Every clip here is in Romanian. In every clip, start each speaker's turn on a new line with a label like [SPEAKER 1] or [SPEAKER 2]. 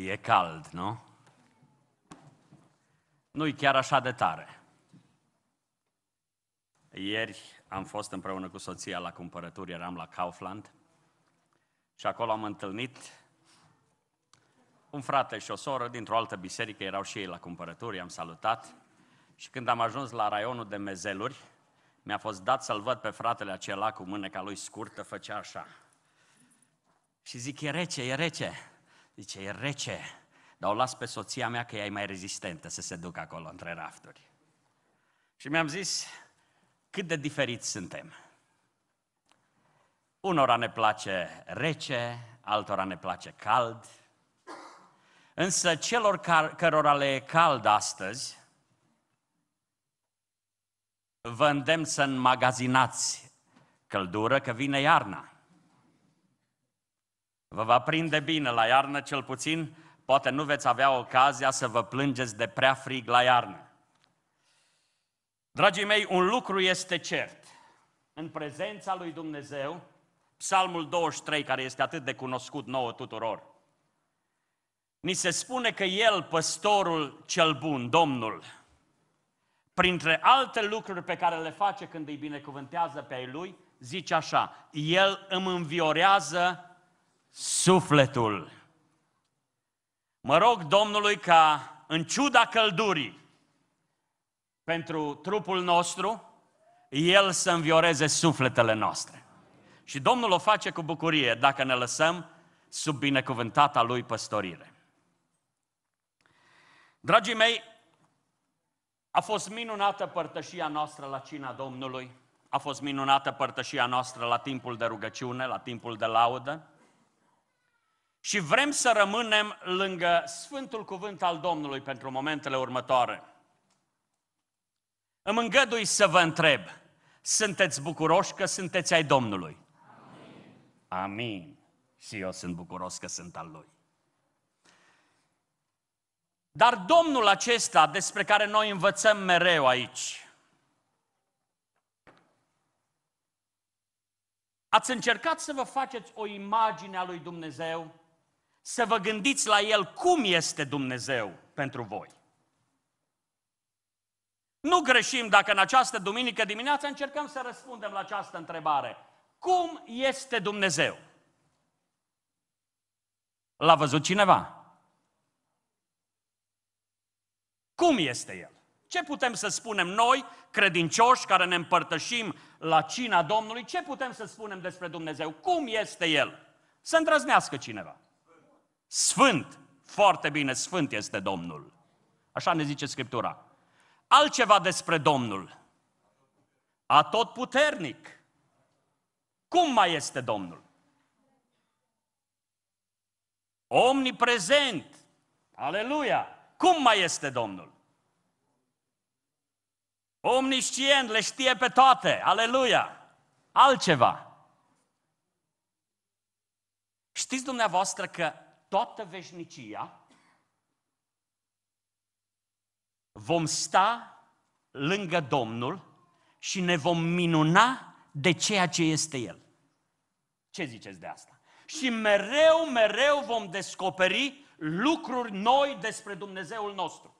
[SPEAKER 1] E cald, nu? Nu-i chiar așa de tare. Ieri am fost împreună cu soția la cumpărături, eram la Kaufland și acolo am întâlnit un frate și o soră dintr-o altă biserică, erau și ei la cumpărături, i-am salutat și când am ajuns la raionul de mezeluri, mi-a fost dat să-l văd pe fratele acela cu mâneca lui scurtă, făcea așa. Și zic, e rece, e rece. Zice, e rece, dar o las pe soția mea că ea e mai rezistentă să se ducă acolo între rafturi. Și mi-am zis cât de diferiți suntem. Unora ne place rece, altora ne place cald, însă celor car- cărora le e cald astăzi, vă îndemn să înmagazinați căldură, că vine iarna. Vă va prinde bine la iarnă cel puțin, poate nu veți avea ocazia să vă plângeți de prea frig la iarnă. Dragii mei, un lucru este cert. În prezența lui Dumnezeu, Psalmul 23, care este atât de cunoscut nouă tuturor, ni se spune că El, păstorul cel bun, Domnul, printre alte lucruri pe care le face când îi binecuvântează pe ai Lui, zice așa, El îmi înviorează sufletul. Mă rog Domnului ca, în ciuda căldurii, pentru trupul nostru, El să învioreze sufletele noastre. Și Domnul o face cu bucurie dacă ne lăsăm sub binecuvântata Lui păstorire. Dragii mei, a fost minunată părtășia noastră la cina Domnului, a fost minunată părtășia noastră la timpul de rugăciune, la timpul de laudă, și vrem să rămânem lângă Sfântul Cuvânt al Domnului pentru momentele următoare. Îmi îngădui să vă întreb, sunteți bucuroși că sunteți ai Domnului? Amin. Amin. Și eu sunt bucuros că sunt al Lui. Dar Domnul acesta despre care noi învățăm mereu aici, Ați încercat să vă faceți o imagine a lui Dumnezeu să vă gândiți la El cum este Dumnezeu pentru voi. Nu greșim dacă în această duminică dimineață încercăm să răspundem la această întrebare. Cum este Dumnezeu? L-a văzut cineva? Cum este El? Ce putem să spunem noi, credincioși, care ne împărtășim la cina Domnului, ce putem să spunem despre Dumnezeu? Cum este El? Să îndrăznească cineva. Sfânt, foarte bine, Sfânt este Domnul. Așa ne zice Scriptura. Altceva despre Domnul. Atotputernic. Cum mai este Domnul? Omniprezent. Aleluia! Cum mai este Domnul? Omniscient, le știe pe toate. Aleluia! Altceva. Știți dumneavoastră că toată veșnicia, vom sta lângă Domnul și ne vom minuna de ceea ce este El. Ce ziceți de asta? Și mereu, mereu vom descoperi lucruri noi despre Dumnezeul nostru.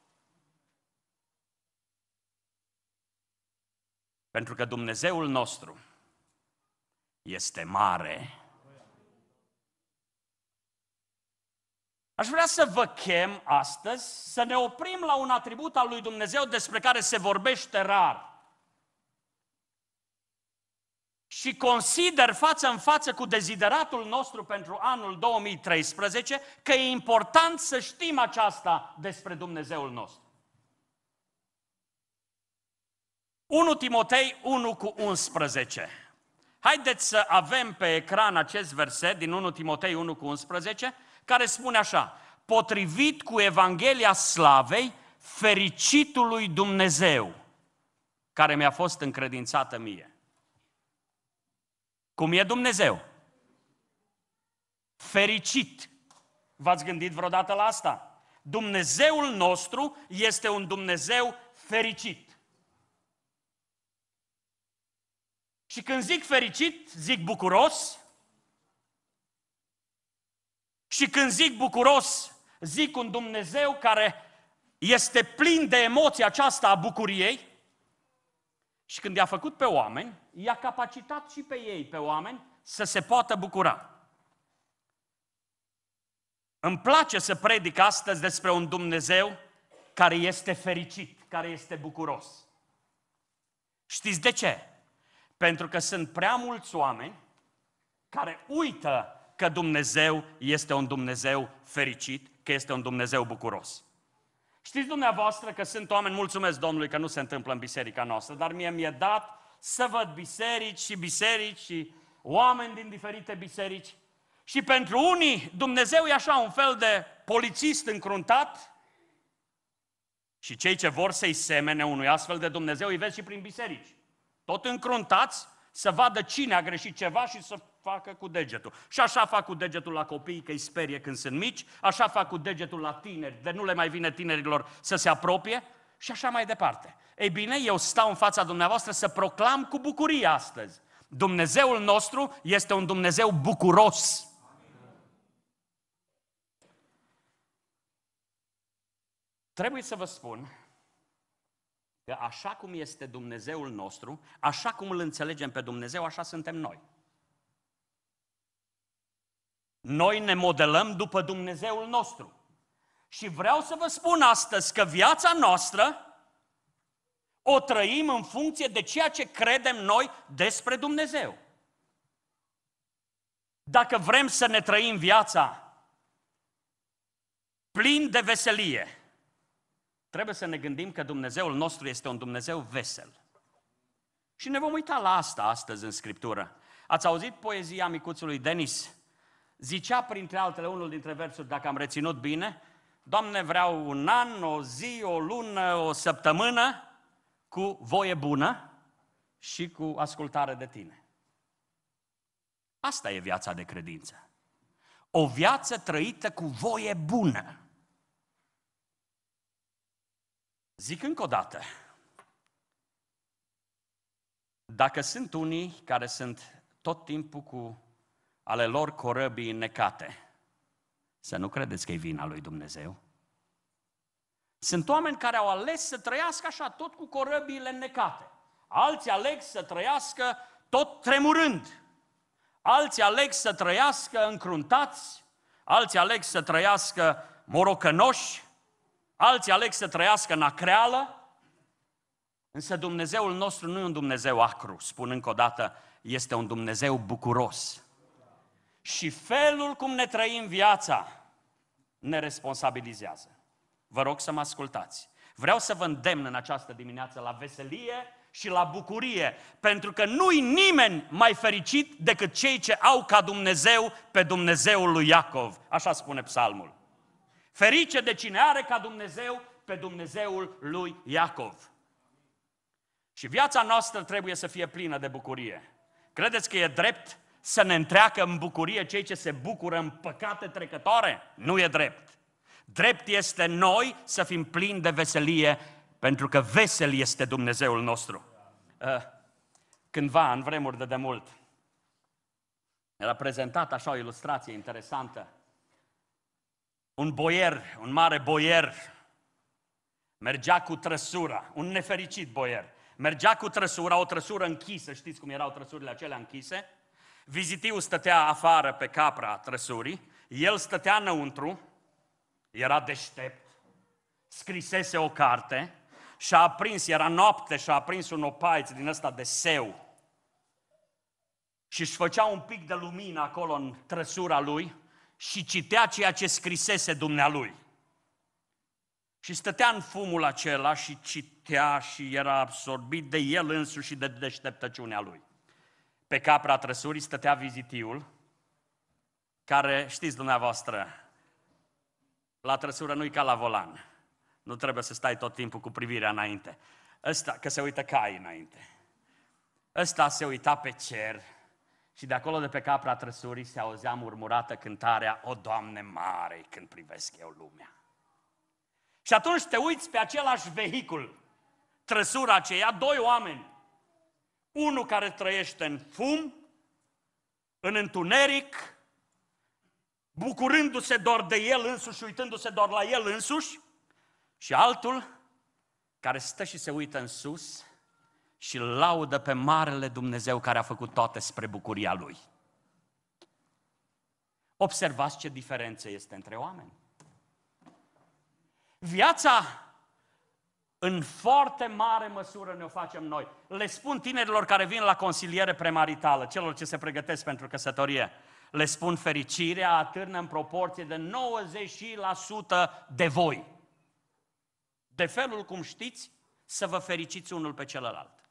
[SPEAKER 1] Pentru că Dumnezeul nostru este mare Aș vrea să vă chem astăzi să ne oprim la un atribut al lui Dumnezeu despre care se vorbește rar. Și consider față în față cu dezideratul nostru pentru anul 2013 că e important să știm aceasta despre Dumnezeul nostru. 1 Timotei 1 cu 11. Haideți să avem pe ecran acest verset din 1 Timotei 1 cu 11 care spune așa, potrivit cu Evanghelia Slavei, fericitului Dumnezeu, care mi-a fost încredințată mie. Cum e Dumnezeu? Fericit. V-ați gândit vreodată la asta? Dumnezeul nostru este un Dumnezeu fericit. Și când zic fericit, zic bucuros, și când zic bucuros, zic un Dumnezeu care este plin de emoția aceasta a bucuriei și când i-a făcut pe oameni, i-a capacitat și pe ei, pe oameni, să se poată bucura. Îmi place să predic astăzi despre un Dumnezeu care este fericit, care este bucuros. Știți de ce? Pentru că sunt prea mulți oameni care uită că Dumnezeu este un Dumnezeu fericit, că este un Dumnezeu bucuros. Știți dumneavoastră că sunt oameni, mulțumesc Domnului că nu se întâmplă în biserica noastră, dar mie mi-e dat să văd biserici și biserici și oameni din diferite biserici. Și pentru unii Dumnezeu e așa un fel de polițist încruntat și cei ce vor să-i semene unui astfel de Dumnezeu îi vezi și prin biserici. Tot încruntați, să vadă cine a greșit ceva și să facă cu degetul. Și așa fac cu degetul la copii, că îi sperie când sunt mici, așa fac cu degetul la tineri, de nu le mai vine tinerilor să se apropie și așa mai departe. Ei bine, eu stau în fața dumneavoastră să proclam cu bucurie astăzi. Dumnezeul nostru este un Dumnezeu bucuros. Trebuie să vă spun Că așa cum este Dumnezeul nostru, așa cum îl înțelegem pe Dumnezeu, așa suntem noi. Noi ne modelăm după Dumnezeul nostru. Și vreau să vă spun astăzi că viața noastră o trăim în funcție de ceea ce credem noi despre Dumnezeu. Dacă vrem să ne trăim viața plin de veselie, trebuie să ne gândim că Dumnezeul nostru este un Dumnezeu vesel. Și ne vom uita la asta astăzi în Scriptură. Ați auzit poezia micuțului Denis? Zicea, printre altele, unul dintre versuri, dacă am reținut bine, Doamne, vreau un an, o zi, o lună, o săptămână cu voie bună și cu ascultare de tine. Asta e viața de credință. O viață trăită cu voie bună. Zic încă o dată, dacă sunt unii care sunt tot timpul cu ale lor corăbii necate, să nu credeți că e vina lui Dumnezeu. Sunt oameni care au ales să trăiască așa, tot cu corăbiile necate. Alții aleg să trăiască tot tremurând. Alții aleg să trăiască încruntați, alții aleg să trăiască morocănoși, Alții aleg să trăiască în acreală, însă Dumnezeul nostru nu e un Dumnezeu acru, spun încă o dată, este un Dumnezeu bucuros. Și felul cum ne trăim viața ne responsabilizează. Vă rog să mă ascultați. Vreau să vă îndemn în această dimineață la veselie și la bucurie, pentru că nu-i nimeni mai fericit decât cei ce au ca Dumnezeu pe Dumnezeul lui Iacov. Așa spune psalmul. Ferice de cine are ca Dumnezeu pe Dumnezeul lui Iacov. Și viața noastră trebuie să fie plină de bucurie. Credeți că e drept să ne întreacă în bucurie cei ce se bucură în păcate trecătoare? Nu e drept. Drept este noi să fim plini de veselie, pentru că vesel este Dumnezeul nostru. Eh, cândva, în vremuri de demult, era prezentată așa o ilustrație interesantă un boier, un mare boier, mergea cu trăsura, un nefericit boier, mergea cu trăsura, o trăsură închisă, știți cum erau trăsurile acelea închise? Vizitiu stătea afară pe capra trăsurii, el stătea înăuntru, era deștept, scrisese o carte și a aprins, era noapte și a aprins un opaiț din ăsta de seu și își făcea un pic de lumină acolo în trăsura lui și citea ceea ce scrisese dumnealui. Și stătea în fumul acela și citea și era absorbit de el însuși și de deșteptăciunea lui. Pe capra trăsurii stătea vizitiul, care, știți dumneavoastră, la trăsură nu-i ca la volan. Nu trebuie să stai tot timpul cu privirea înainte. Ăsta, că se uită cai înainte. Ăsta se uita pe cer, și de acolo, de pe capra trăsurii, se auzea murmurată cântarea O, Doamne mare, când privesc eu lumea. Și atunci te uiți pe același vehicul, trăsura aceea, doi oameni. Unul care trăiește în fum, în întuneric, bucurându-se doar de el însuși și uitându-se doar la el însuși, și altul care stă și se uită în sus și laudă pe Marele Dumnezeu care a făcut toate spre bucuria Lui. Observați ce diferență este între oameni. Viața în foarte mare măsură ne-o facem noi. Le spun tinerilor care vin la consiliere premaritală, celor ce se pregătesc pentru căsătorie, le spun fericirea atârnă în proporție de 90% de voi. De felul cum știți să vă fericiți unul pe celălalt.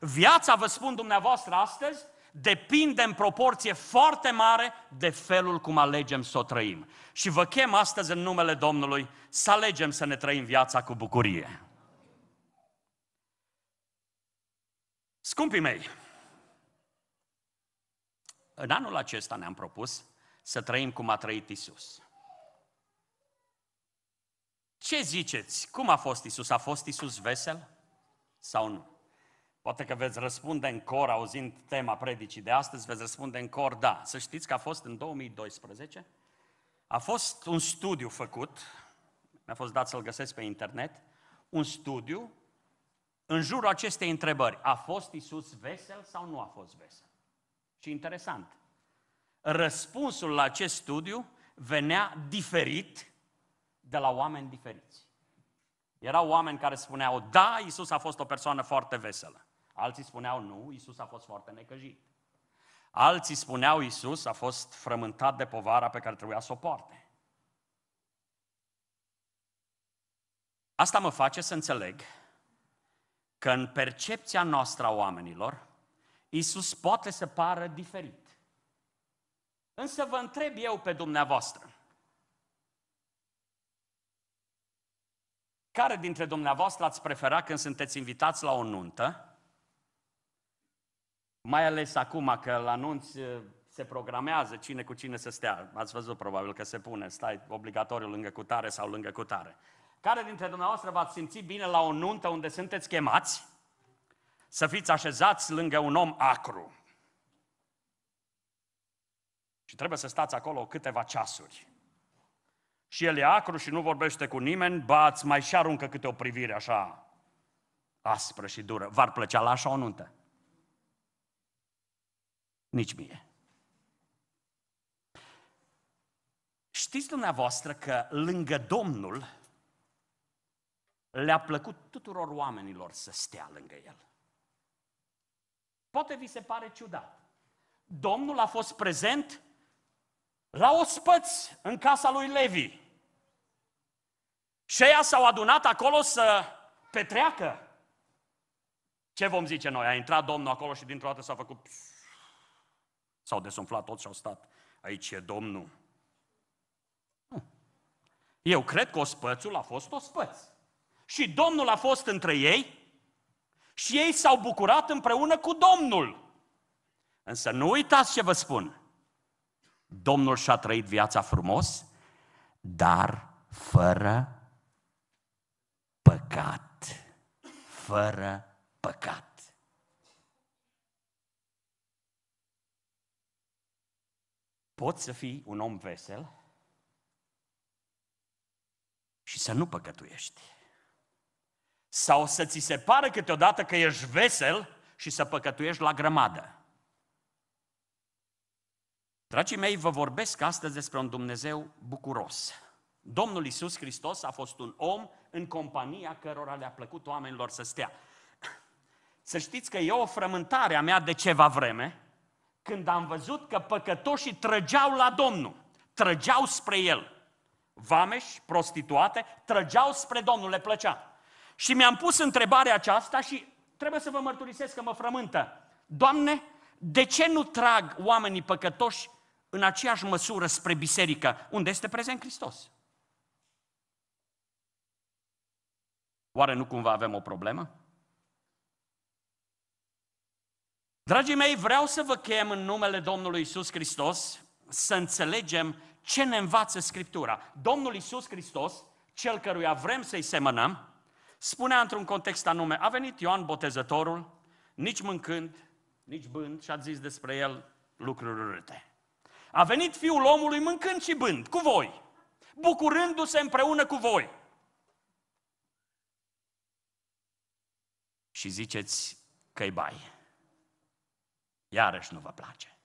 [SPEAKER 1] Viața, vă spun dumneavoastră astăzi, depinde în proporție foarte mare de felul cum alegem să o trăim. Și vă chem astăzi în numele Domnului să alegem să ne trăim viața cu bucurie. Scumpii mei, în anul acesta ne-am propus să trăim cum a trăit Isus. Ce ziceți? Cum a fost Isus? A fost Isus vesel sau nu? Poate că veți răspunde în cor, auzind tema predicii de astăzi, veți răspunde în cor, da. Să știți că a fost în 2012, a fost un studiu făcut, mi-a fost dat să-l găsesc pe internet, un studiu în jurul acestei întrebări. A fost Isus vesel sau nu a fost vesel? Și interesant, răspunsul la acest studiu venea diferit de la oameni diferiți. Erau oameni care spuneau, da, Isus a fost o persoană foarte veselă. Alții spuneau nu, Isus a fost foarte necăjit. Alții spuneau Isus a fost frământat de povara pe care trebuia să o poarte. Asta mă face să înțeleg că în percepția noastră a oamenilor, Isus poate să pară diferit. Însă vă întreb eu pe dumneavoastră. Care dintre dumneavoastră ați prefera când sunteți invitați la o nuntă mai ales acum că la anunț eh, se programează cine cu cine să stea. Ați văzut probabil că se pune, stai obligatoriu lângă cutare sau lângă cutare. Care dintre dumneavoastră v-ați simțit bine la o nuntă unde sunteți chemați să fiți așezați lângă un om acru? Și trebuie să stați acolo câteva ceasuri. Și el e acru și nu vorbește cu nimeni, ba mai și aruncă câte o privire așa aspră și dură. V-ar plăcea la așa o nuntă? nici mie. Știți dumneavoastră că lângă Domnul le-a plăcut tuturor oamenilor să stea lângă El. Poate vi se pare ciudat. Domnul a fost prezent la ospăți în casa lui Levi. Și ei s-au adunat acolo să petreacă. Ce vom zice noi? A intrat Domnul acolo și dintr-o dată s-a făcut... Pss, S-au desumflat toți și au stat. Aici e Domnul. Nu. Eu cred că ospățul a fost ospăț. Și Domnul a fost între ei și ei s-au bucurat împreună cu Domnul. Însă nu uitați ce vă spun. Domnul și-a trăit viața frumos, dar fără păcat. Fără păcat. poți să fii un om vesel și să nu păcătuiești. Sau să ți se pară câteodată că ești vesel și să păcătuiești la grămadă. Dragii mei, vă vorbesc astăzi despre un Dumnezeu bucuros. Domnul Isus Hristos a fost un om în compania cărora le-a plăcut oamenilor să stea. Să știți că e o frământare a mea de ceva vreme, când am văzut că păcătoșii trăgeau la Domnul, trăgeau spre El. Vameși, prostituate, trăgeau spre Domnul, le plăcea. Și mi-am pus întrebarea aceasta și trebuie să vă mărturisesc că mă frământă. Doamne, de ce nu trag oamenii păcătoși în aceeași măsură spre biserică unde este prezent Hristos? Oare nu cumva avem o problemă? Dragii mei, vreau să vă chem în numele Domnului Isus Hristos să înțelegem ce ne învață Scriptura. Domnul Isus Hristos, cel căruia vrem să-i semănăm, spunea într-un context anume, a venit Ioan Botezătorul, nici mâncând, nici bând și a zis despre el lucruri urâte. A venit Fiul omului mâncând și bând, cu voi, bucurându-se împreună cu voi. Și ziceți că-i baie iarăși nu vă place.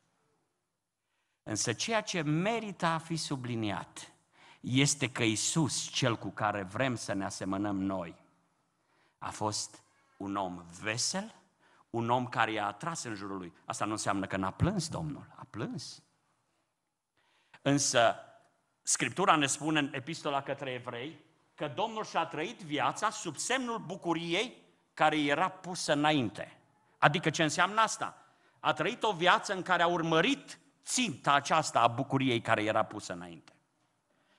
[SPEAKER 1] Însă ceea ce merită a fi subliniat este că Isus, cel cu care vrem să ne asemănăm noi, a fost un om vesel, un om care i-a atras în jurul lui. Asta nu înseamnă că n-a plâns Domnul, a plâns. Însă Scriptura ne spune în epistola către evrei că Domnul și-a trăit viața sub semnul bucuriei care era pusă înainte. Adică ce înseamnă asta? a trăit o viață în care a urmărit ținta aceasta a bucuriei care era pusă înainte.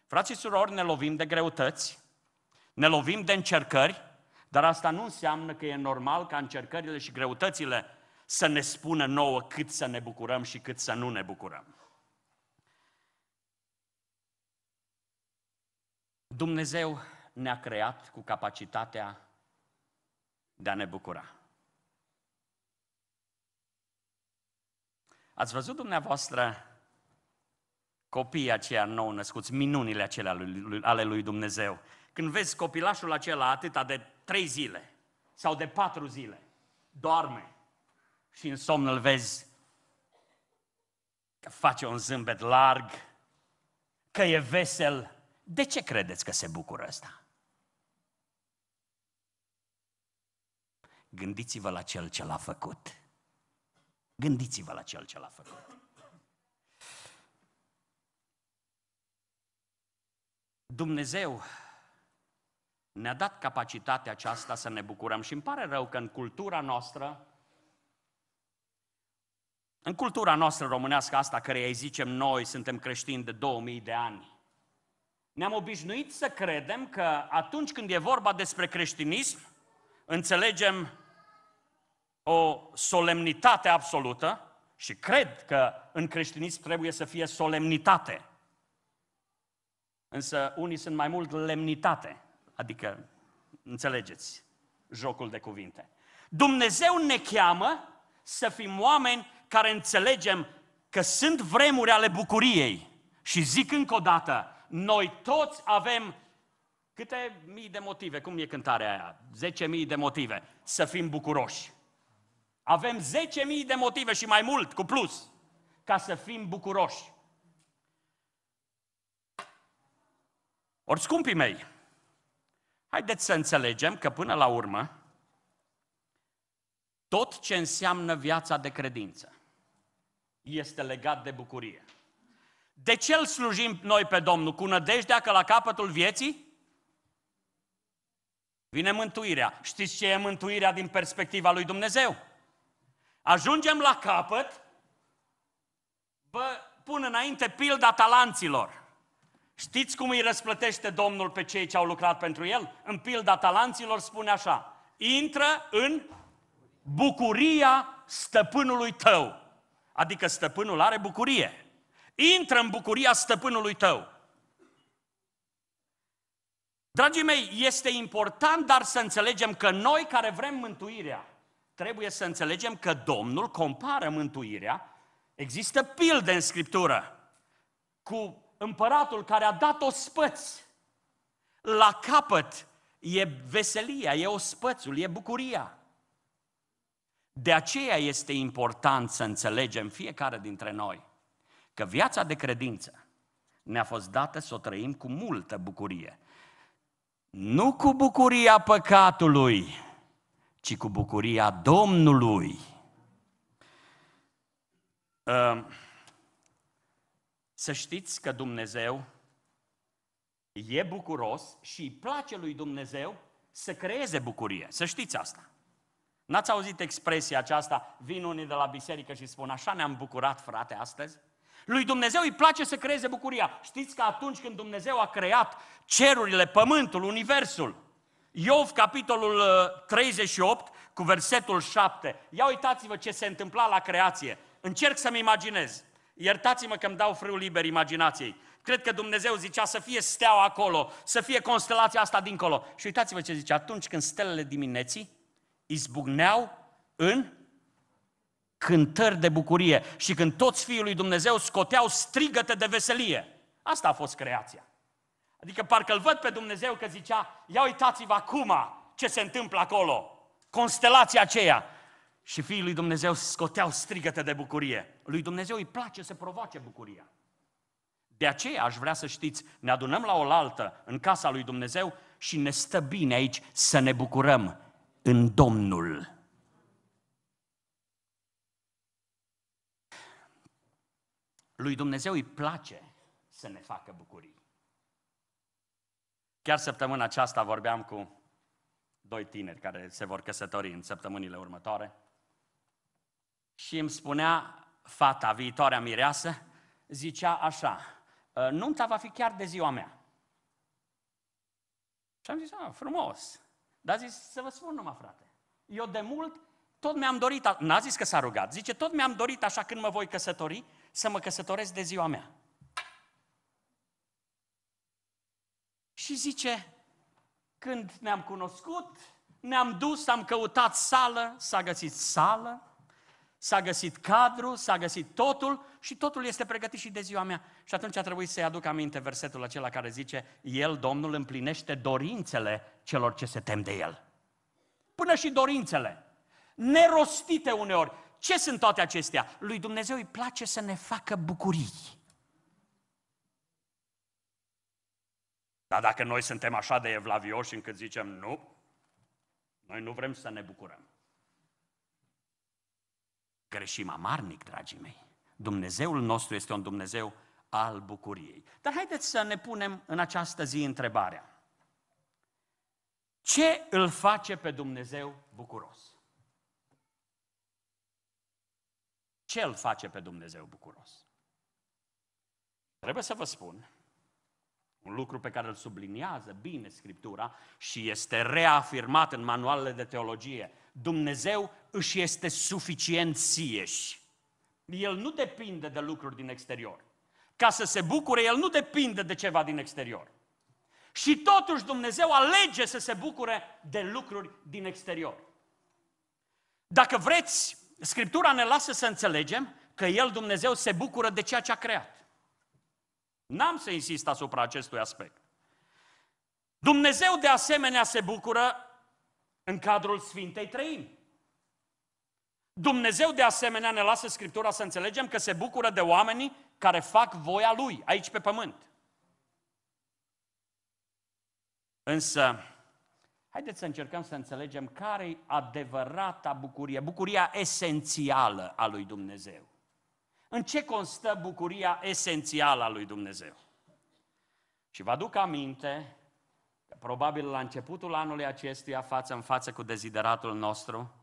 [SPEAKER 1] Frații și surori, ne lovim de greutăți, ne lovim de încercări, dar asta nu înseamnă că e normal ca încercările și greutățile să ne spună nouă cât să ne bucurăm și cât să nu ne bucurăm. Dumnezeu ne-a creat cu capacitatea de a ne bucura. Ați văzut dumneavoastră copiii aceia nou născuți, minunile acelea ale lui Dumnezeu? Când vezi copilașul acela atâta de trei zile sau de patru zile, doarme și în somn îl vezi că face un zâmbet larg, că e vesel. De ce credeți că se bucură ăsta? Gândiți-vă la cel ce l-a făcut. Gândiți-vă la cel ce l-a făcut. Dumnezeu ne-a dat capacitatea aceasta să ne bucurăm și îmi pare rău că în cultura noastră, în cultura noastră românească asta, care îi zicem noi, suntem creștini de 2000 de ani, ne-am obișnuit să credem că atunci când e vorba despre creștinism, înțelegem o solemnitate absolută și cred că în creștinism trebuie să fie solemnitate. Însă unii sunt mai mult lemnitate, adică înțelegeți jocul de cuvinte. Dumnezeu ne cheamă să fim oameni care înțelegem că sunt vremuri ale bucuriei. Și zic încă o dată, noi toți avem câte mii de motive, cum e cântarea aia? Zece mii de motive să fim bucuroși. Avem 10.000 de motive și mai mult, cu plus, ca să fim bucuroși. Ori, scumpii mei, haideți să înțelegem că până la urmă, tot ce înseamnă viața de credință este legat de bucurie. De ce îl slujim noi pe Domnul? Cu nădejdea că la capătul vieții vine mântuirea. Știți ce e mântuirea din perspectiva lui Dumnezeu? Ajungem la capăt, vă pun înainte pilda talanților. Știți cum îi răsplătește Domnul pe cei ce au lucrat pentru el? În pilda talanților spune așa, intră în bucuria stăpânului tău. Adică stăpânul are bucurie. Intră în bucuria stăpânului tău. Dragii mei, este important, dar să înțelegem că noi care vrem mântuirea, trebuie să înțelegem că Domnul compară mântuirea. Există pilde în Scriptură cu împăratul care a dat o spăț. La capăt e veselia, e o spățul, e bucuria. De aceea este important să înțelegem fiecare dintre noi că viața de credință ne-a fost dată să o trăim cu multă bucurie. Nu cu bucuria păcatului, ci cu bucuria Domnului. Ehm, să știți că Dumnezeu e bucuros și îi place lui Dumnezeu să creeze bucurie. Să știți asta. N-ați auzit expresia aceasta, vin unii de la biserică și spun, așa ne-am bucurat, frate, astăzi? Lui Dumnezeu îi place să creeze bucuria. Știți că atunci când Dumnezeu a creat cerurile, pământul, universul, Iov, capitolul 38, uh, cu versetul 7. Ia uitați-vă ce se întâmpla la creație. Încerc să-mi imaginez. Iertați-mă că îmi dau frâul liber imaginației. Cred că Dumnezeu zicea să fie steaua acolo, să fie constelația asta dincolo. Și uitați-vă ce zice, atunci când stelele dimineții izbucneau în cântări de bucurie și când toți fiii lui Dumnezeu scoteau strigăte de veselie. Asta a fost creația. Adică parcă îl văd pe Dumnezeu că zicea, ia uitați-vă acum ce se întâmplă acolo, constelația aceea. Și fiii lui Dumnezeu scoteau strigăte de bucurie. Lui Dumnezeu îi place să provoace bucuria. De aceea aș vrea să știți, ne adunăm la oaltă în casa lui Dumnezeu și ne stă bine aici să ne bucurăm în Domnul. Lui Dumnezeu îi place să ne facă bucurii. Chiar săptămâna aceasta vorbeam cu doi tineri care se vor căsători în săptămânile următoare și îmi spunea fata, viitoarea mireasă, zicea așa, ă, nunta va fi chiar de ziua mea. Și am zis, a, frumos. Dar zis, să vă spun numai, frate, eu de mult tot mi-am dorit, n-a zis că s-a rugat, zice, tot mi-am dorit așa când mă voi căsători, să mă căsătoresc de ziua mea. Și zice, când ne-am cunoscut, ne-am dus, am căutat sală, s-a găsit sală, s-a găsit cadru, s-a găsit totul și totul este pregătit și de ziua mea. Și atunci a trebuit să-i aduc aminte versetul acela care zice, El, Domnul, împlinește dorințele celor ce se tem de El. Până și dorințele, nerostite uneori. Ce sunt toate acestea? Lui Dumnezeu îi place să ne facă bucurii. Dar dacă noi suntem așa de evlavioși încât zicem nu, noi nu vrem să ne bucurăm. Greșim amarnic, dragii mei. Dumnezeul nostru este un Dumnezeu al bucuriei. Dar haideți să ne punem în această zi întrebarea. Ce îl face pe Dumnezeu bucuros? Ce îl face pe Dumnezeu bucuros? Trebuie să vă spun un lucru pe care îl subliniază bine Scriptura și este reafirmat în manualele de teologie. Dumnezeu își este suficient sieși. El nu depinde de lucruri din exterior. Ca să se bucure, el nu depinde de ceva din exterior. Și totuși Dumnezeu alege să se bucure de lucruri din exterior. Dacă vreți, Scriptura ne lasă să înțelegem că El, Dumnezeu, se bucură de ceea ce a creat. N-am să insist asupra acestui aspect. Dumnezeu de asemenea se bucură în cadrul Sfintei Trăimi. Dumnezeu de asemenea ne lasă Scriptura să înțelegem că se bucură de oamenii care fac voia Lui aici pe pământ. Însă, haideți să încercăm să înțelegem care e adevărata bucurie, bucuria esențială a lui Dumnezeu. În ce constă bucuria esențială a lui Dumnezeu? Și vă aduc aminte că probabil la începutul anului acestuia, față în față cu dezideratul nostru,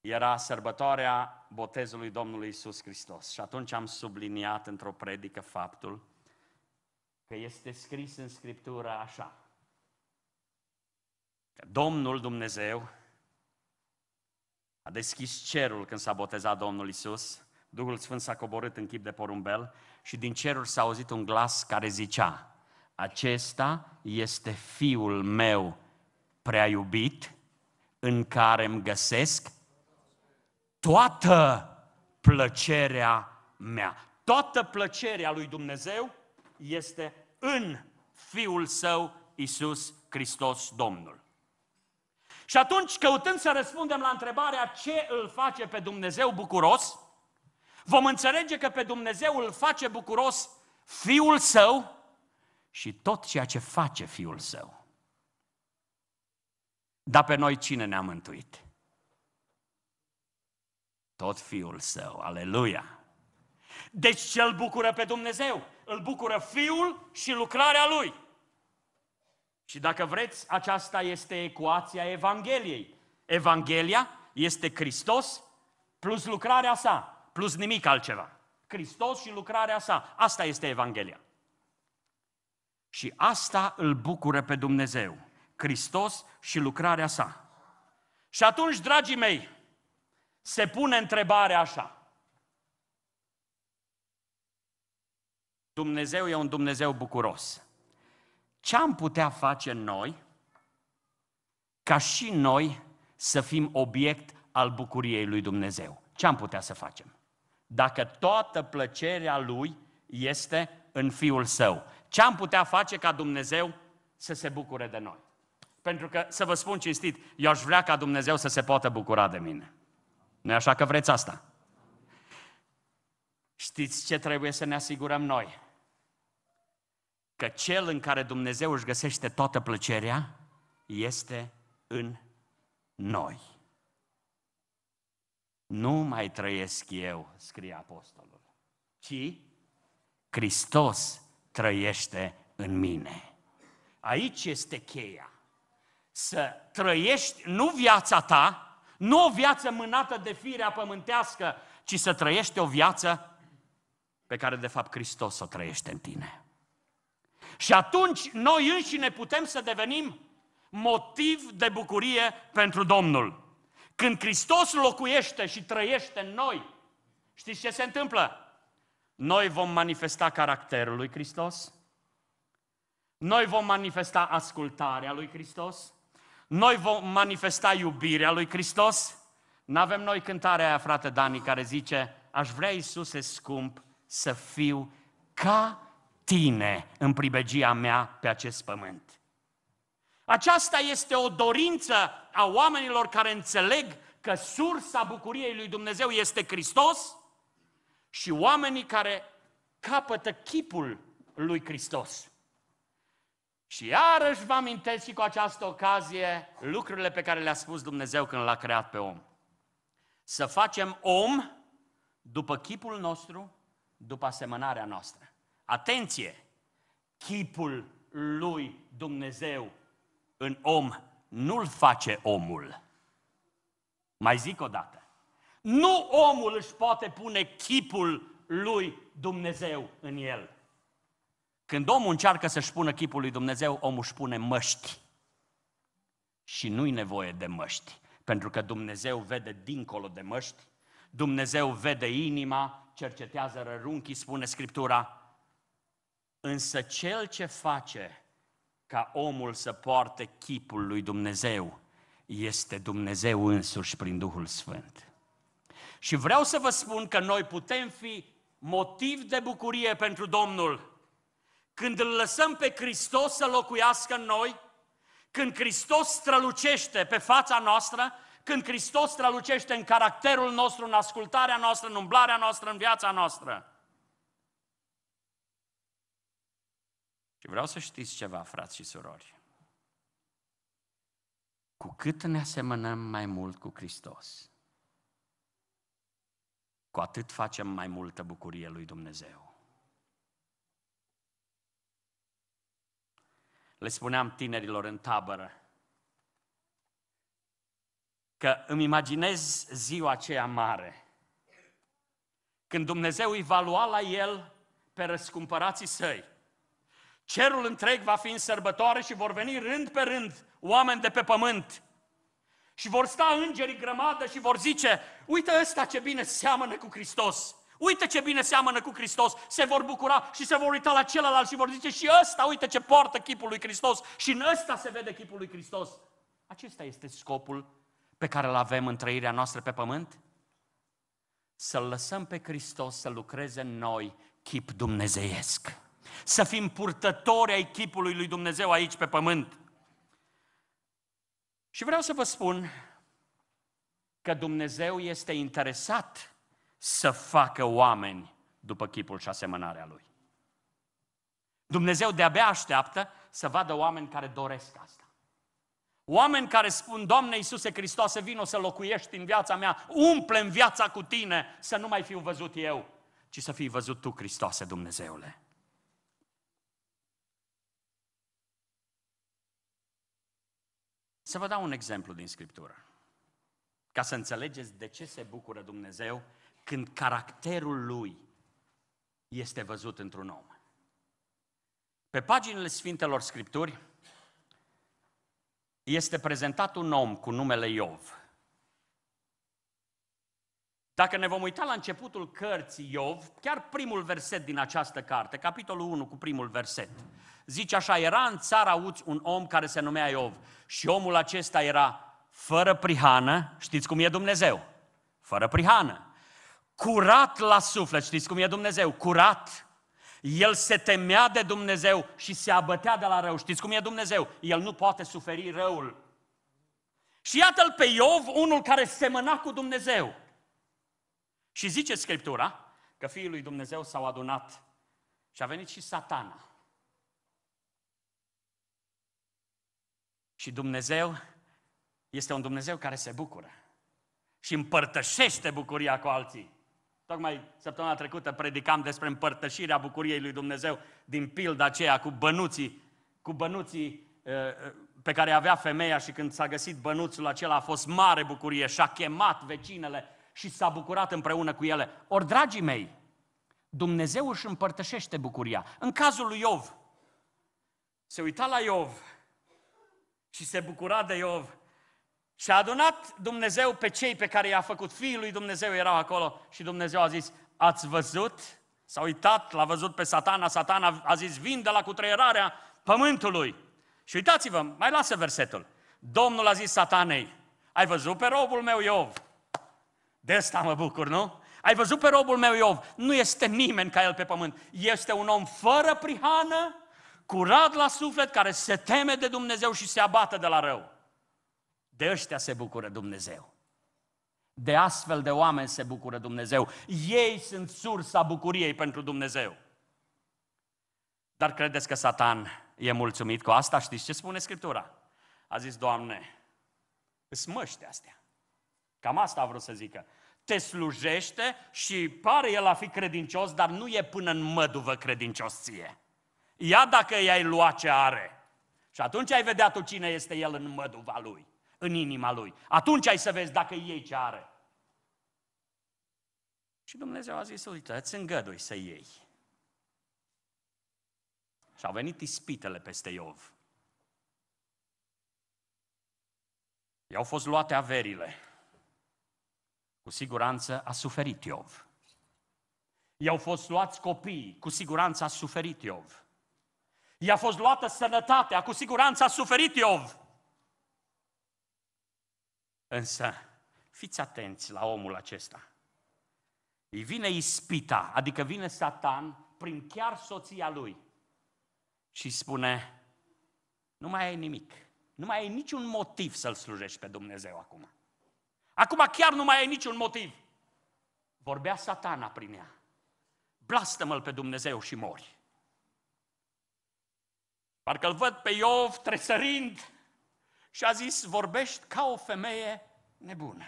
[SPEAKER 1] era sărbătoarea botezului Domnului Isus Hristos. Și atunci am subliniat într-o predică faptul că este scris în Scriptură așa. Că Domnul Dumnezeu a deschis cerul când s-a botezat Domnul Isus Duhul Sfânt s-a coborât în chip de porumbel și din ceruri s-a auzit un glas care zicea, acesta este fiul meu prea iubit, în care îmi găsesc toată plăcerea mea. Toată plăcerea lui Dumnezeu este în Fiul Său, Isus Hristos Domnul. Și atunci, căutând să răspundem la întrebarea ce îl face pe Dumnezeu bucuros, Vom înțelege că pe Dumnezeu îl face bucuros Fiul Său și tot ceea ce face Fiul Său. Dar pe noi cine ne-a mântuit? Tot Fiul Său, aleluia! Deci ce îl bucură pe Dumnezeu? Îl bucură Fiul și lucrarea Lui. Și dacă vreți, aceasta este ecuația Evangheliei. Evanghelia este Hristos plus lucrarea sa plus nimic altceva. Hristos și lucrarea sa. Asta este Evanghelia. Și asta îl bucură pe Dumnezeu. Hristos și lucrarea sa. Și atunci, dragii mei, se pune întrebarea așa. Dumnezeu e un Dumnezeu bucuros. Ce am putea face noi ca și noi să fim obiect al bucuriei lui Dumnezeu? Ce am putea să facem? dacă toată plăcerea lui este în Fiul Său. Ce am putea face ca Dumnezeu să se bucure de noi? Pentru că, să vă spun cinstit, eu aș vrea ca Dumnezeu să se poată bucura de mine. nu așa că vreți asta? Știți ce trebuie să ne asigurăm noi? Că cel în care Dumnezeu își găsește toată plăcerea este în noi. Nu mai trăiesc eu, scrie apostolul, ci Hristos trăiește în mine. Aici este cheia. Să trăiești nu viața ta, nu o viață mânată de firea pământească, ci să trăiești o viață pe care de fapt Hristos o trăiește în tine. Și atunci noi înșine putem să devenim motiv de bucurie pentru Domnul. Când Hristos locuiește și trăiește în noi, știți ce se întâmplă? Noi vom manifesta caracterul lui Hristos, noi vom manifesta ascultarea lui Hristos, noi vom manifesta iubirea lui Hristos. Nu avem noi cântarea aia, frate Dani, care zice, aș vrea Iisuse scump să fiu ca tine în pribegia mea pe acest pământ. Aceasta este o dorință a oamenilor care înțeleg că sursa bucuriei lui Dumnezeu este Hristos și oamenii care capătă chipul lui Hristos. Și iarăși vă amintesc și cu această ocazie lucrurile pe care le-a spus Dumnezeu când l-a creat pe om. Să facem om după chipul nostru, după asemănarea noastră. Atenție! Chipul lui Dumnezeu în om nu-l face omul. Mai zic o dată. Nu omul își poate pune chipul lui Dumnezeu în el. Când omul încearcă să-și pună chipul lui Dumnezeu, omul își pune măști. Și nu-i nevoie de măști, pentru că Dumnezeu vede dincolo de măști, Dumnezeu vede inima, cercetează rărunchii, spune Scriptura. Însă cel ce face ca omul să poarte chipul lui Dumnezeu este Dumnezeu însuși prin Duhul Sfânt. Și vreau să vă spun că noi putem fi motiv de bucurie pentru Domnul când îl lăsăm pe Hristos să locuiască în noi, când Hristos strălucește pe fața noastră, când Hristos strălucește în caracterul nostru, în ascultarea noastră, în umblarea noastră, în viața noastră. Și vreau să știți ceva, frați și surori. Cu cât ne asemănăm mai mult cu Hristos, cu atât facem mai multă bucurie lui Dumnezeu. Le spuneam tinerilor în tabără că îmi imaginez ziua aceea mare, când Dumnezeu îi va lua la el pe răscumpărații săi Cerul întreg va fi în sărbătoare și vor veni rând pe rând oameni de pe pământ. Și vor sta îngerii grămadă și vor zice, uite ăsta ce bine seamănă cu Hristos. Uite ce bine seamănă cu Hristos. Se vor bucura și se vor uita la celălalt și vor zice și ăsta, uite ce poartă chipul lui Hristos. Și în ăsta se vede chipul lui Hristos. Acesta este scopul pe care îl avem în trăirea noastră pe pământ? Să-L lăsăm pe Hristos să lucreze în noi chip dumnezeiesc să fim purtători ai chipului lui Dumnezeu aici pe pământ. Și vreau să vă spun că Dumnezeu este interesat să facă oameni după chipul și asemănarea Lui. Dumnezeu de-abia așteaptă să vadă oameni care doresc asta. Oameni care spun, Doamne Iisuse Hristoase, vino să locuiești în viața mea, umple în viața cu Tine, să nu mai fiu văzut eu, ci să fii văzut Tu, Hristoase Dumnezeule. Să vă dau un exemplu din Scriptură, ca să înțelegeți de ce se bucură Dumnezeu când caracterul Lui este văzut într-un om. Pe paginile Sfintelor Scripturi este prezentat un om cu numele Iov. Dacă ne vom uita la începutul cărții Iov, chiar primul verset din această carte, capitolul 1 cu primul verset, Zice așa, era în țara Uți un om care se numea Iov și omul acesta era fără prihană, știți cum e Dumnezeu, fără prihană, curat la suflet, știți cum e Dumnezeu, curat, el se temea de Dumnezeu și se abătea de la rău. Știți cum e Dumnezeu? El nu poate suferi răul. Și iată-l pe Iov, unul care semăna cu Dumnezeu. Și zice Scriptura că fiii lui Dumnezeu s-au adunat și a venit și satana Și Dumnezeu este un Dumnezeu care se bucură și împărtășește bucuria cu alții. Tocmai săptămâna trecută predicam despre împărtășirea bucuriei lui Dumnezeu din pilda aceea cu bănuții, cu bănuții uh, pe care avea femeia și când s-a găsit bănuțul acela a fost mare bucurie și a chemat vecinele și s-a bucurat împreună cu ele. Ori, dragii mei, Dumnezeu își împărtășește bucuria. În cazul lui Iov, se uita la Iov și se bucura de Iov. Și a adunat Dumnezeu pe cei pe care i-a făcut fiul lui Dumnezeu, erau acolo și Dumnezeu a zis, ați văzut? S-a uitat, l-a văzut pe satana, satana a zis, vin de la cutreierarea pământului. Și uitați-vă, mai lasă versetul. Domnul a zis satanei, ai văzut pe robul meu Iov? De asta mă bucur, nu? Ai văzut pe robul meu Iov? Nu este nimeni ca el pe pământ. Este un om fără prihană, curat la suflet, care se teme de Dumnezeu și se abată de la rău. De ăștia se bucură Dumnezeu. De astfel de oameni se bucură Dumnezeu. Ei sunt sursa bucuriei pentru Dumnezeu. Dar credeți că Satan e mulțumit cu asta? Știți ce spune Scriptura? A zis, Doamne, măște astea. Cam asta a vrut să zică. Te slujește și pare el a fi credincios, dar nu e până în măduvă credincios ție. Ia dacă i-ai lua ce are. Și atunci ai vedea tu cine este el în măduva lui, în inima lui. Atunci ai să vezi dacă ei ce are. Și Dumnezeu a zis, uite, îți îngădui să iei. Și au venit ispitele peste Iov. I-au fost luate averile. Cu siguranță a suferit Iov. I-au fost luați copiii. Cu siguranță a suferit Iov. I-a fost luată sănătatea, cu siguranță a suferit Iov. Însă, fiți atenți la omul acesta. Îi vine ispita, adică vine Satan prin chiar soția lui și spune, nu mai ai nimic, nu mai ai niciun motiv să-L slujești pe Dumnezeu acum. Acum chiar nu mai ai niciun motiv. Vorbea satana prin ea. Blastă-mă-L pe Dumnezeu și mori. Parcă îl văd pe Iov tresărind și a zis, vorbești ca o femeie nebună.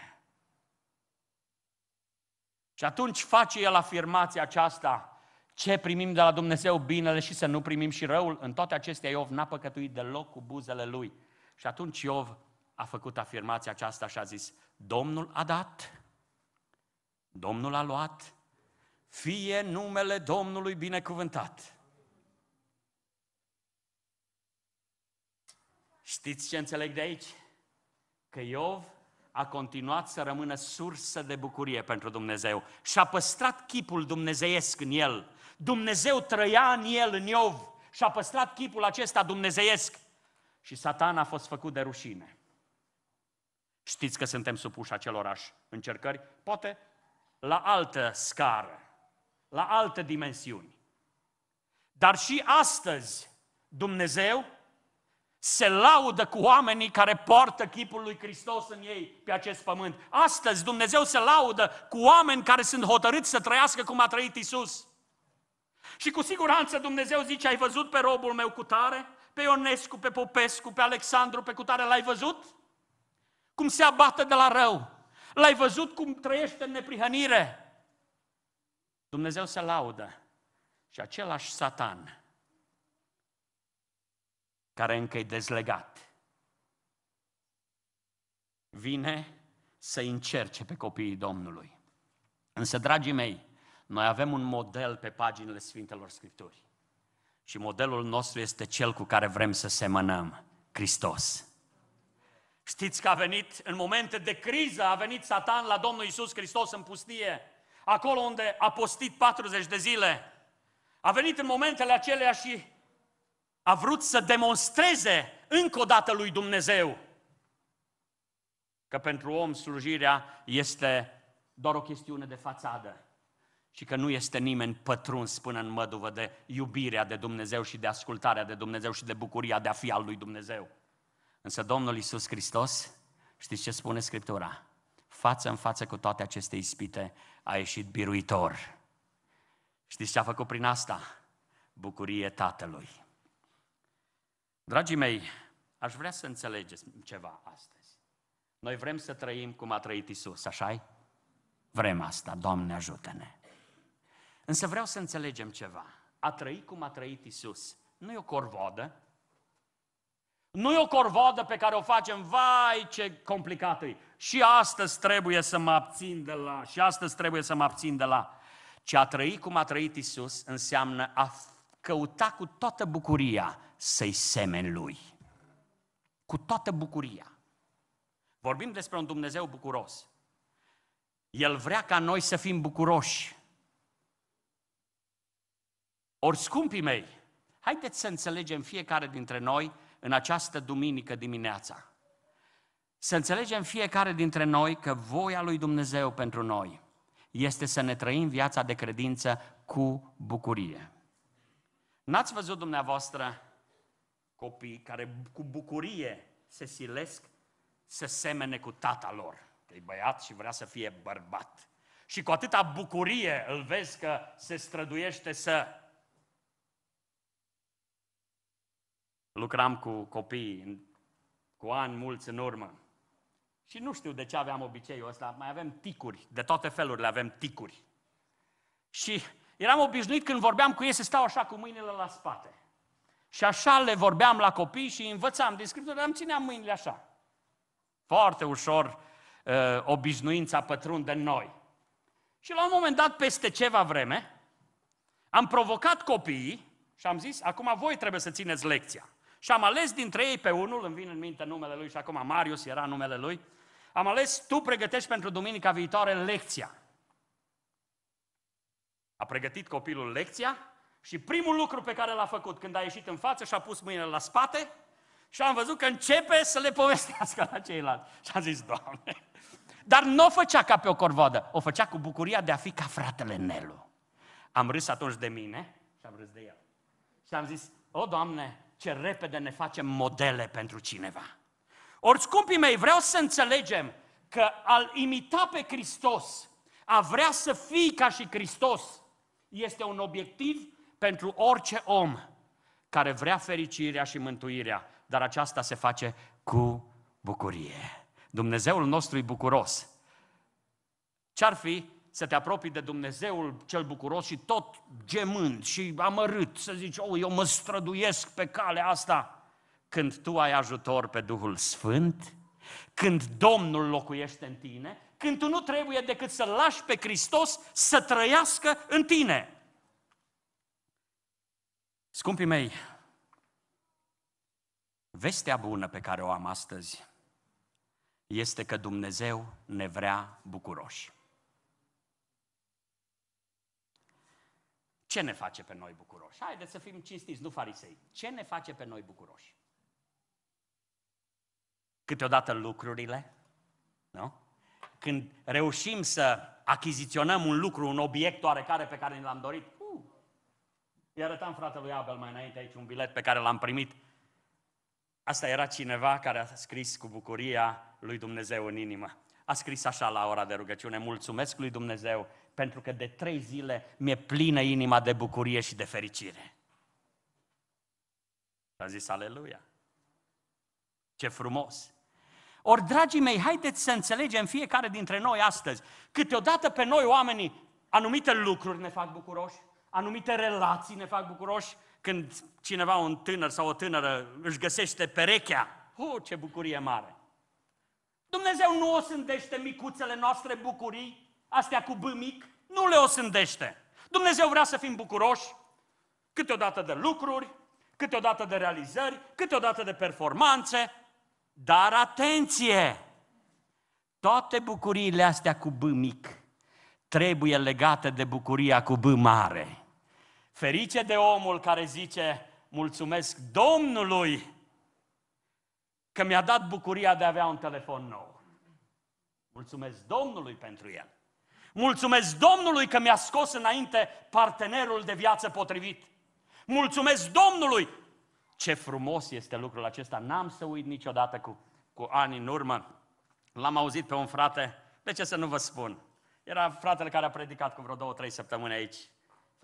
[SPEAKER 1] Și atunci face el afirmația aceasta, ce primim de la Dumnezeu binele și să nu primim și răul. În toate acestea Iov n-a păcătuit deloc cu buzele lui. Și atunci Iov a făcut afirmația aceasta și a zis, Domnul a dat, Domnul a luat, fie numele Domnului binecuvântat. Știți ce înțeleg de aici? Că Iov a continuat să rămână sursă de bucurie pentru Dumnezeu și a păstrat chipul dumnezeiesc în el. Dumnezeu trăia în el, în Iov, și a păstrat chipul acesta dumnezeiesc. Și satan a fost făcut de rușine. Știți că suntem supuși acelorași încercări? Poate la altă scară, la alte dimensiuni. Dar și astăzi Dumnezeu se laudă cu oamenii care poartă chipul lui Hristos în ei pe acest pământ. Astăzi Dumnezeu se laudă cu oameni care sunt hotărâți să trăiască cum a trăit Isus. Și cu siguranță Dumnezeu zice, ai văzut pe robul meu cu tare? Pe Ionescu, pe Popescu, pe Alexandru, pe cutare, l-ai văzut? Cum se abate de la rău? L-ai văzut cum trăiește în neprihănire? Dumnezeu se laudă. Și același satan care încă e dezlegat, vine să încerce pe copiii Domnului. Însă, dragii mei, noi avem un model pe paginile Sfintelor Scripturi. Și modelul nostru este cel cu care vrem să semănăm, Hristos. Știți că a venit în momente de criză, a venit Satan la Domnul Isus Hristos în pustie, acolo unde a postit 40 de zile. A venit în momentele acelea și a vrut să demonstreze încă o dată lui Dumnezeu că pentru om slujirea este doar o chestiune de fațadă și că nu este nimeni pătruns până în măduvă de iubirea de Dumnezeu și de ascultarea de Dumnezeu și de bucuria de a fi al lui Dumnezeu. Însă Domnul Iisus Hristos, știți ce spune Scriptura? Față în față cu toate aceste ispite a ieșit biruitor. Știți ce a făcut prin asta? Bucurie Tatălui. Dragii mei, aș vrea să înțelegeți ceva astăzi. Noi vrem să trăim cum a trăit Isus, așa -i? Vrem asta, Doamne ajută-ne. Însă vreau să înțelegem ceva. A trăi cum a trăit Isus nu e o corvodă, nu e o corvodă pe care o facem, vai ce complicat e. Și astăzi trebuie să mă abțin de la, și astăzi trebuie să mă abțin de la. Ce a trăi cum a trăit Isus înseamnă a căuta cu toată bucuria să-i semeni lui. Cu toată bucuria. Vorbim despre un Dumnezeu bucuros. El vrea ca noi să fim bucuroși. Ori, scumpii mei, haideți să înțelegem fiecare dintre noi în această duminică dimineața. Să înțelegem fiecare dintre noi că voia lui Dumnezeu pentru noi este să ne trăim viața de credință cu bucurie. N-ați văzut dumneavoastră copii care cu bucurie se silesc să semene cu tata lor, că e băiat și vrea să fie bărbat. Și cu atâta bucurie îl vezi că se străduiește să... Lucram cu copii cu ani mulți în urmă și nu știu de ce aveam obiceiul ăsta, mai avem ticuri, de toate felurile avem ticuri. Și eram obișnuit când vorbeam cu ei să stau așa cu mâinile la spate. Și așa le vorbeam la copii și învățam din Scriptură, dar îmi țineam mâinile așa. Foarte ușor uh, obișnuința pătrunde în noi. Și la un moment dat, peste ceva vreme, am provocat copiii și am zis, acum voi trebuie să țineți lecția. Și am ales dintre ei pe unul, îmi vin în minte numele lui și acum Marius era numele lui, am ales, tu pregătești pentru duminica viitoare lecția. A pregătit copilul lecția și primul lucru pe care l-a făcut când a ieșit în față și-a pus mâinile la spate și am văzut că începe să le povestească la ceilalți. Și am zis, Doamne, dar nu o făcea ca pe o corvoadă, o făcea cu bucuria de a fi ca fratele Nelu. Am râs atunci de mine și am râs de el. Și am zis, o, Doamne, ce repede ne facem modele pentru cineva. Ori, scumpii mei, vreau să înțelegem că al imita pe Hristos, a vrea să fii ca și Hristos, este un obiectiv pentru orice om care vrea fericirea și mântuirea, dar aceasta se face cu bucurie. Dumnezeul nostru e bucuros. Ce-ar fi să te apropii de Dumnezeul cel bucuros și tot gemând și amărât, să zici, oh, eu mă străduiesc pe calea asta, când tu ai ajutor pe Duhul Sfânt, când Domnul locuiește în tine, când tu nu trebuie decât să lași pe Hristos să trăiască în tine. Scumpii mei, vestea bună pe care o am astăzi este că Dumnezeu ne vrea bucuroși. Ce ne face pe noi bucuroși? Haideți să fim cinstiți, nu farisei. Ce ne face pe noi bucuroși? Câteodată lucrurile, nu? Când reușim să achiziționăm un lucru, un obiect oarecare pe care ne l-am dorit, îi arătam fratelui Abel mai înainte aici un bilet pe care l-am primit. Asta era cineva care a scris cu bucuria lui Dumnezeu în inimă. A scris așa la ora de rugăciune, mulțumesc lui Dumnezeu pentru că de trei zile mi-e plină inima de bucurie și de fericire. A zis aleluia. Ce frumos! Ori, dragii mei, haideți să înțelegem fiecare dintre noi astăzi, câteodată pe noi oamenii anumite lucruri ne fac bucuroși, anumite relații ne fac bucuroși când cineva, un tânăr sau o tânără, își găsește perechea. Oh, ce bucurie mare! Dumnezeu nu o sândește micuțele noastre bucurii, astea cu B mic, nu le o sândește. Dumnezeu vrea să fim bucuroși, câteodată de lucruri, câteodată de realizări, câteodată de performanțe, dar atenție! Toate bucuriile astea cu B mic trebuie legate de bucuria cu B mare. Ferice de omul care zice, mulțumesc Domnului că mi-a dat bucuria de a avea un telefon nou. Mulțumesc Domnului pentru el. Mulțumesc Domnului că mi-a scos înainte partenerul de viață potrivit. Mulțumesc Domnului! Ce frumos este lucrul acesta. N-am să uit niciodată cu, cu ani în urmă. L-am auzit pe un frate, de ce să nu vă spun? Era fratele care a predicat cu vreo două, trei săptămâni aici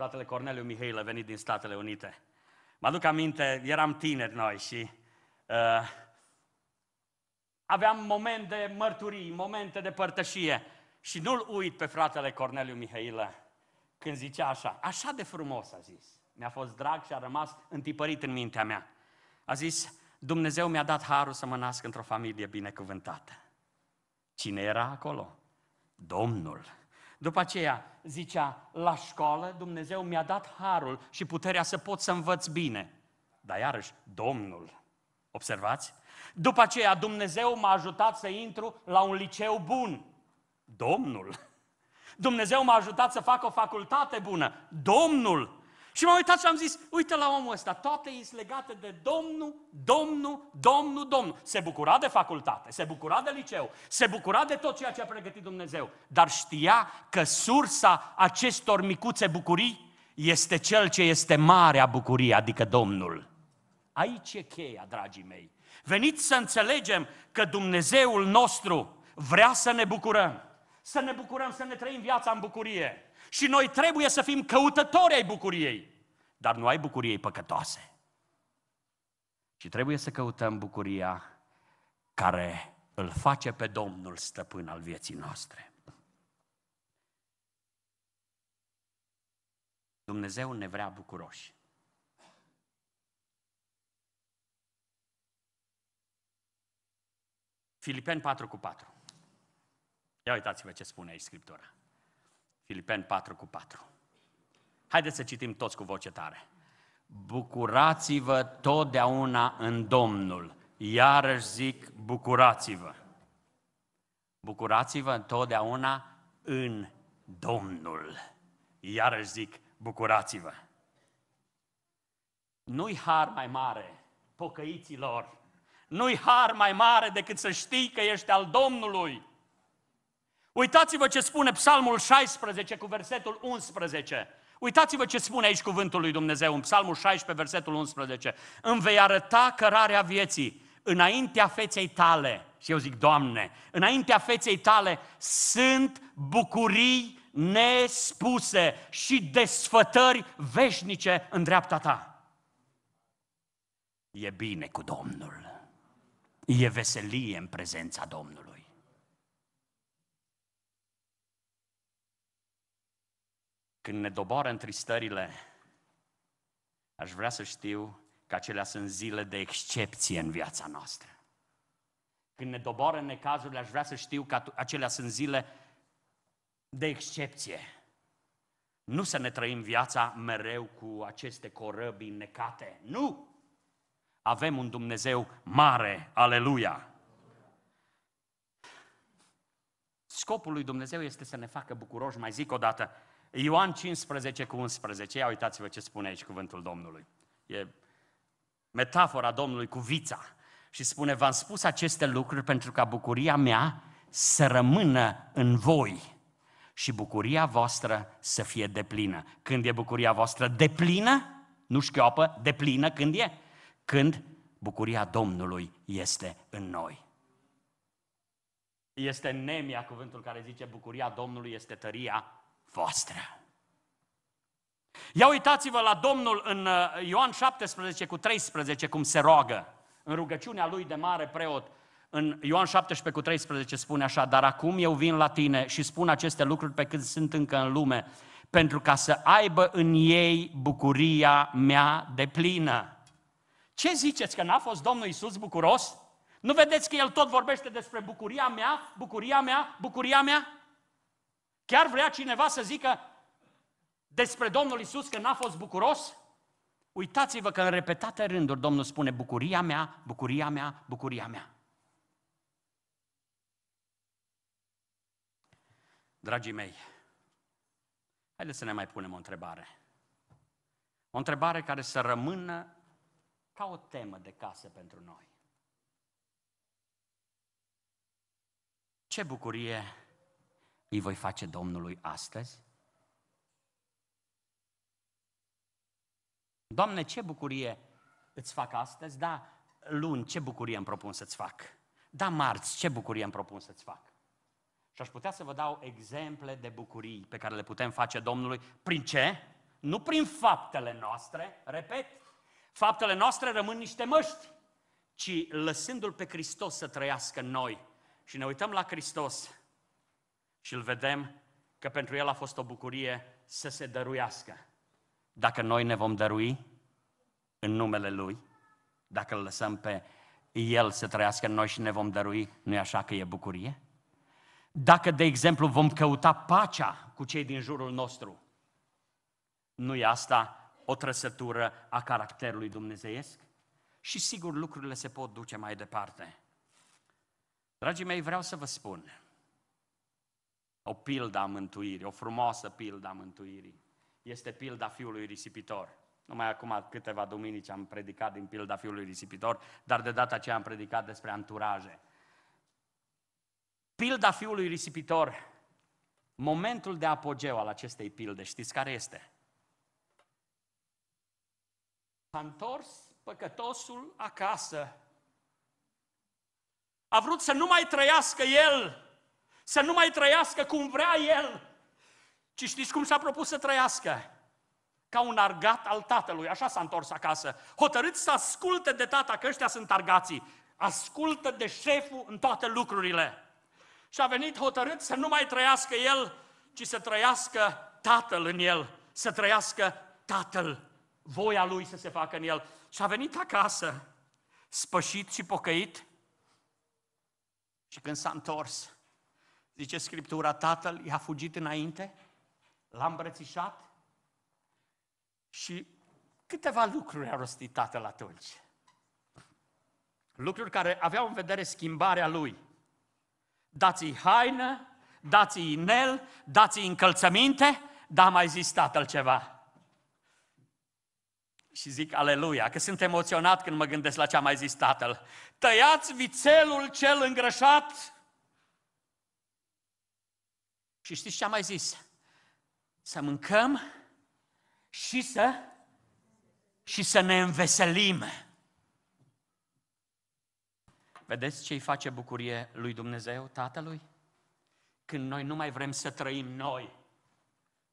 [SPEAKER 1] fratele Corneliu a venit din Statele Unite. Mă aduc aminte, eram tineri noi și uh, aveam momente de mărturii, momente de părtășie și nu-l uit pe fratele Corneliu Mihail când zicea așa, așa de frumos a zis, mi-a fost drag și a rămas întipărit în mintea mea. A zis, Dumnezeu mi-a dat harul să mă nasc într-o familie binecuvântată. Cine era acolo? Domnul. După aceea zicea, la școală Dumnezeu mi-a dat harul și puterea să pot să învăț bine. Dar iarăși, Domnul, observați? După aceea Dumnezeu m-a ajutat să intru la un liceu bun. Domnul. Dumnezeu m-a ajutat să fac o facultate bună. Domnul. Și m-am uitat și am zis, uite la omul ăsta, toate sunt legate de Domnul, Domnul, Domnul, Domnul. Se bucura de facultate, se bucura de liceu, se bucura de tot ceea ce a pregătit Dumnezeu, dar știa că sursa acestor micuțe bucurii este cel ce este marea bucurie, adică Domnul. Aici e cheia, dragii mei. Veniți să înțelegem că Dumnezeul nostru vrea să ne bucurăm, să ne bucurăm, să ne trăim viața în bucurie. Și noi trebuie să fim căutători ai bucuriei, dar nu ai bucuriei păcătoase. Și trebuie să căutăm bucuria care îl face pe Domnul stăpân al vieții noastre. Dumnezeu ne vrea bucuroși. Filipeni 4 cu 4. Ia uitați-vă ce spune aici Scriptura. Filipeni 4 cu 4. Haideți să citim toți cu voce tare. Bucurați-vă totdeauna în Domnul. Iarăși zic, bucurați-vă. Bucurați-vă totdeauna în Domnul. Iarăși zic, bucurați-vă. Nu-i har mai mare, pocăiților, nu-i har mai mare decât să știi că ești al Domnului Uitați-vă ce spune Psalmul 16 cu versetul 11. Uitați-vă ce spune aici cuvântul lui Dumnezeu în Psalmul 16, versetul 11. Îmi vei arăta cărarea vieții înaintea feței tale. Și eu zic, Doamne, înaintea feței tale sunt bucurii nespuse și desfătări veșnice în dreapta ta. E bine cu Domnul. E veselie în prezența Domnului. Când ne doboară întristările, aș vrea să știu că acelea sunt zile de excepție în viața noastră. Când ne doboară în necazurile, aș vrea să știu că acelea sunt zile de excepție. Nu să ne trăim viața mereu cu aceste corăbii necate. Nu! Avem un Dumnezeu mare, aleluia! Scopul lui Dumnezeu este să ne facă bucuroși, mai zic o dată, Ioan 15 cu 11. Ia uitați-vă ce spune aici cuvântul Domnului. E metafora Domnului cu vița. Și spune, v-am spus aceste lucruri pentru ca bucuria mea să rămână în voi și bucuria voastră să fie deplină. Când e bucuria voastră deplină, nu șchiopă, deplină când e? Când bucuria Domnului este în noi. Este nemia cuvântul care zice bucuria Domnului este tăria voastră. Ia uitați-vă la Domnul în uh, Ioan 17 cu 13 cum se roagă. În rugăciunea lui de mare preot, în Ioan 17 cu 13 spune așa, dar acum eu vin la tine și spun aceste lucruri pe când sunt încă în lume, pentru ca să aibă în ei bucuria mea de plină. Ce ziceți, că n-a fost Domnul Isus bucuros? Nu vedeți că El tot vorbește despre bucuria mea, bucuria mea, bucuria mea? Chiar vrea cineva să zică despre Domnul Isus că n-a fost bucuros? Uitați-vă că în repetate rânduri Domnul spune bucuria mea, bucuria mea, bucuria mea. Dragii mei, haideți să ne mai punem o întrebare. O întrebare care să rămână ca o temă de casă pentru noi. Ce bucurie îi voi face Domnului astăzi? Doamne, ce bucurie îți fac astăzi? Da, luni, ce bucurie îmi propun să-ți fac? Da, marți, ce bucurie îmi propun să-ți fac? Și aș putea să vă dau exemple de bucurii pe care le putem face Domnului. Prin ce? Nu prin faptele noastre, repet, faptele noastre rămân niște măști, ci lăsându-L pe Hristos să trăiască în noi. Și ne uităm la Hristos și îl vedem că pentru el a fost o bucurie să se dăruiască. Dacă noi ne vom dărui în numele Lui, dacă îl lăsăm pe El să trăiască în noi și ne vom dărui, nu e așa că e bucurie? Dacă, de exemplu, vom căuta pacea cu cei din jurul nostru, nu e asta o trăsătură a caracterului dumnezeiesc? Și sigur, lucrurile se pot duce mai departe. Dragii mei, vreau să vă spun, o pildă a mântuirii, o frumoasă pildă a mântuirii. Este pilda fiului risipitor. Numai acum câteva duminici am predicat din pilda fiului risipitor, dar de data aceea am predicat despre anturaje. Pilda fiului risipitor, momentul de apogeu al acestei pilde, știți care este? S-a întors păcătosul acasă. A vrut să nu mai trăiască el să nu mai trăiască cum vrea el, ci știți cum s-a propus să trăiască? Ca un argat al tatălui, așa s-a întors acasă. Hotărât să asculte de tata, că ăștia sunt argații, ascultă de șeful în toate lucrurile. Și a venit hotărât să nu mai trăiască el, ci să trăiască tatăl în el, să trăiască tatăl, voia lui să se facă în el. Și a venit acasă, spășit și pocăit, și când s-a întors, Zice Scriptura, tatăl i-a fugit înainte, l-a îmbrățișat și câteva lucruri a rostit tatăl atunci. Lucruri care aveau în vedere schimbarea lui. Dați-i haină, dați-i inel, dați-i încălțăminte, dar mai zis tatăl ceva. Și zic aleluia, că sunt emoționat când mă gândesc la ce a mai zis tatăl. Tăiați vițelul cel îngrășat și știți ce am mai zis? Să mâncăm și să și să ne înveselim. Vedeți ce îi face bucurie lui Dumnezeu, Tatălui? Când noi nu mai vrem să trăim noi,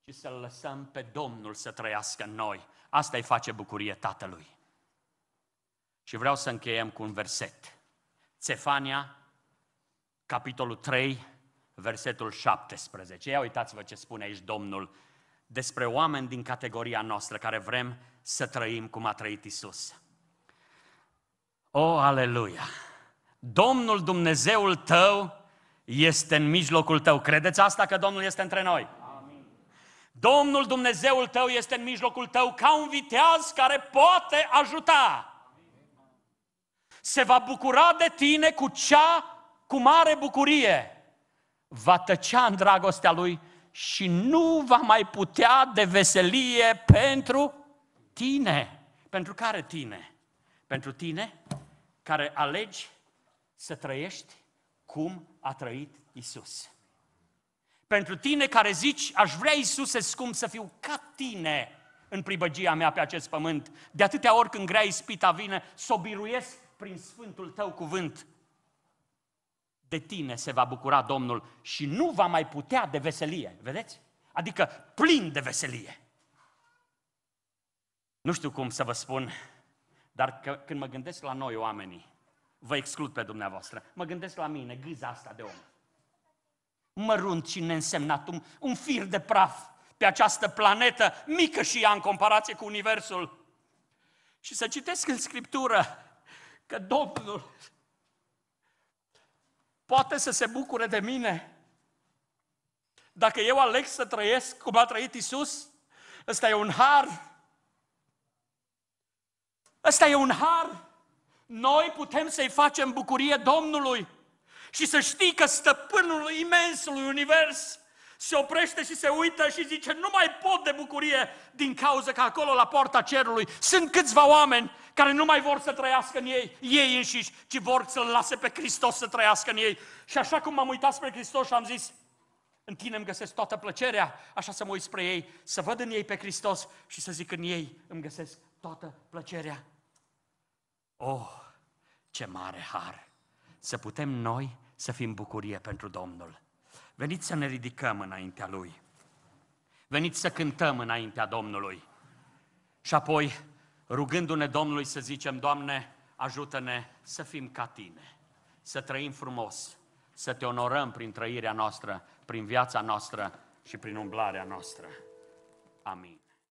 [SPEAKER 1] ci să-L lăsăm pe Domnul să trăiască în noi. Asta îi face bucurie Tatălui. Și vreau să încheiem cu un verset. Cefania, capitolul 3, versetul 17. Ia uitați-vă ce spune aici Domnul despre oameni din categoria noastră care vrem să trăim cum a trăit Isus. O, aleluia! Domnul Dumnezeul tău este în mijlocul tău. Credeți asta că Domnul este între noi? Amin. Domnul Dumnezeul tău este în mijlocul tău ca un viteaz care poate ajuta. Se va bucura de tine cu cea cu mare bucurie va tăcea în dragostea lui și nu va mai putea de veselie pentru tine. Pentru care tine? Pentru tine care alegi să trăiești cum a trăit Isus. Pentru tine care zici, aș vrea Iisuse scump să fiu ca tine în pribăgia mea pe acest pământ. De atâtea ori când grea ispita vine, să o biruiesc prin Sfântul Tău cuvânt de tine se va bucura Domnul și nu va mai putea de veselie. Vedeți? Adică plin de veselie. Nu știu cum să vă spun, dar că, când mă gândesc la noi oamenii, vă exclud pe dumneavoastră, mă gândesc la mine, gâza asta de om. Mărunt și neînsemnat, un, un fir de praf pe această planetă mică și ea în comparație cu Universul. Și să citesc în Scriptură că Domnul poate să se bucure de mine. Dacă eu aleg să trăiesc cum a trăit Isus, ăsta e un har. Ăsta e un har. Noi putem să-i facem bucurie Domnului și să știi că stăpânul imensului univers se oprește și se uită și zice, nu mai pot de bucurie din cauza că acolo la poarta cerului sunt câțiva oameni care nu mai vor să trăiască în ei, ei înșiși, ci vor să-L lase pe Hristos să trăiască în ei. Și așa cum m-am uitat spre Hristos și am zis, în tine îmi găsesc toată plăcerea, așa să mă uit spre ei, să văd în ei pe Hristos și să zic în ei îmi găsesc toată plăcerea. Oh, ce mare har! Să putem noi să fim bucurie pentru Domnul. Veniți să ne ridicăm înaintea Lui. Veniți să cântăm înaintea Domnului. Și apoi rugându-ne Domnului să zicem, Doamne, ajută-ne să fim ca Tine, să trăim frumos, să Te onorăm prin trăirea noastră, prin viața noastră și prin umblarea noastră. Amin.